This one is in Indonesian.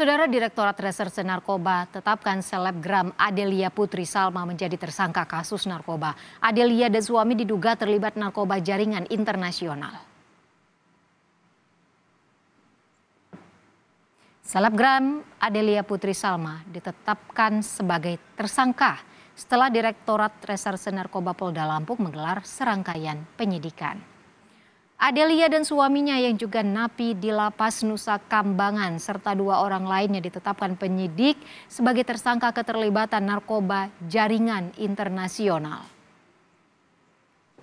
Saudara Direktorat Reserse Narkoba tetapkan selebgram Adelia Putri Salma menjadi tersangka kasus narkoba. Adelia dan suami diduga terlibat narkoba jaringan internasional. Selebgram Adelia Putri Salma ditetapkan sebagai tersangka setelah Direktorat Reserse Narkoba Polda Lampung menggelar serangkaian penyidikan. Adelia dan suaminya yang juga napi di lapas Nusa Kambangan serta dua orang lainnya ditetapkan penyidik sebagai tersangka keterlibatan narkoba jaringan internasional.